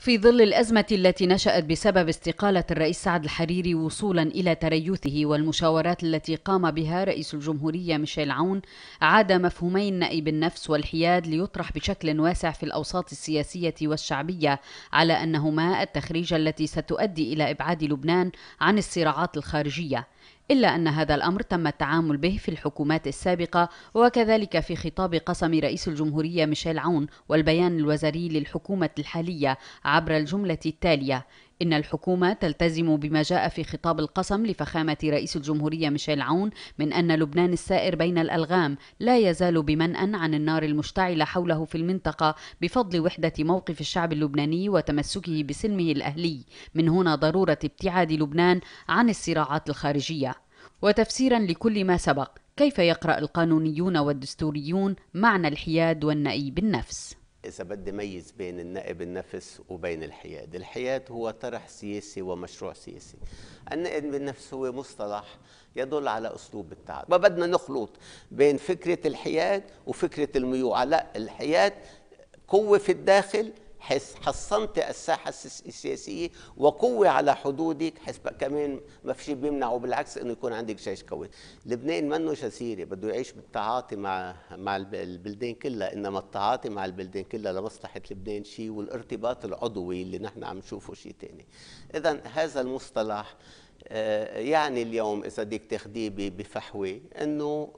في ظل الأزمة التي نشأت بسبب استقالة الرئيس سعد الحريري وصولا إلى تريثه والمشاورات التي قام بها رئيس الجمهورية ميشيل عون عاد مفهومي نأيب النفس والحياد ليطرح بشكل واسع في الأوساط السياسية والشعبية على أنهما التخريج التي ستؤدي إلى إبعاد لبنان عن الصراعات الخارجية إلا أن هذا الأمر تم التعامل به في الحكومات السابقة وكذلك في خطاب قسم رئيس الجمهورية ميشيل عون والبيان الوزاري للحكومة الحالية عبر الجملة التالية إن الحكومة تلتزم بما جاء في خطاب القسم لفخامة رئيس الجمهورية ميشيل عون من أن لبنان السائر بين الألغام لا يزال بمنأ عن النار المشتعلة حوله في المنطقة بفضل وحدة موقف الشعب اللبناني وتمسكه بسلمه الأهلي من هنا ضرورة ابتعاد لبنان عن الصراعات الخارجية وتفسيرا لكل ما سبق كيف يقرأ القانونيون والدستوريون معنى الحياد والنأي بالنفس؟ إذا بدي ميز بين النائب النفس وبين الحياد الحياد هو طرح سياسي ومشروع سياسي النائب النفس هو مصطلح يدل على أسلوب التعبير ما بدنا نخلط بين فكرة الحياد وفكرة الميوعة لا الحياد قوة في الداخل حصنت الساحة السياسية وقوة على حدودك حيث كمان ما في شيء بيمنعه بالعكس انه يكون عندك جيش قوي لبنان منه جزيرة بده يعيش بالتعاطي مع مع البلدان كلها انما التعاطي مع البلدان كلها لمصلحة لبنان شيء والارتباط العضوي اللي نحن عم نشوفه شيء ثاني اذا هذا المصطلح آه، يعني اليوم اذا بدك تاخذيه بفحوه انه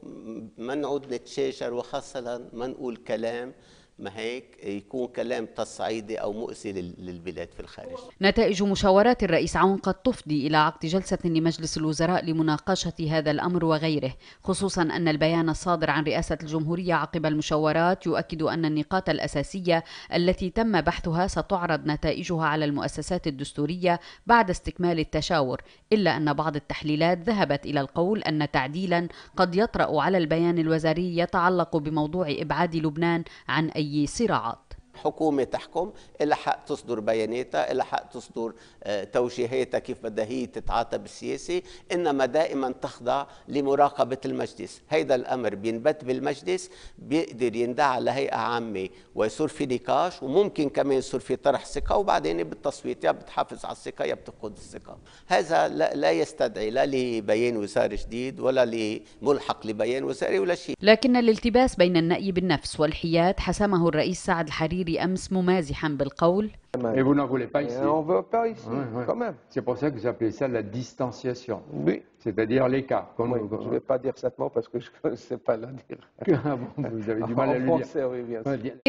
ما نعود نتشاجر وخاصه ما نقول كلام ما هيك يكون كلام تصعيدي أو مؤذي للبلاد في الخارج نتائج مشاورات الرئيس عون قد تفضي إلى عقد جلسة لمجلس الوزراء لمناقشة هذا الأمر وغيره خصوصا أن البيان الصادر عن رئاسة الجمهورية عقب المشاورات يؤكد أن النقاط الأساسية التي تم بحثها ستعرض نتائجها على المؤسسات الدستورية بعد استكمال التشاور إلا أن بعض التحليلات ذهبت إلى القول أن تعديلا قد يطرأ على البيان الوزاري يتعلق بموضوع إبعاد لبنان عن أي صراعات حكومه تحكم إلها حق تصدر بياناتها إلها حق تصدر آه، توجيهاتها كيف بدها هي تتعاطى بالسياسه انما دائما تخضع لمراقبه المجلس هيدا الامر بينبت بالمجلس بيقدر يندعى لهيئه عامه ويصير في نقاش وممكن كمان يصير في طرح ثقه وبعدين بالتصويت يا بتحافظ على الثقه يا بتفقد الثقه هذا لا يستدعي لا لبيان وزاري جديد ولا لملحق لبيان وزاري ولا شيء لكن الالتباس بين النأي بالنفس والحياد حسمه الرئيس سعد الحريري بأمس ممازحا بالقول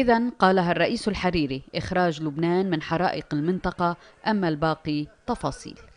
إذا قالها الرئيس الحريري إخراج لبنان من حرائق المنطقة أما الباقي تفاصيل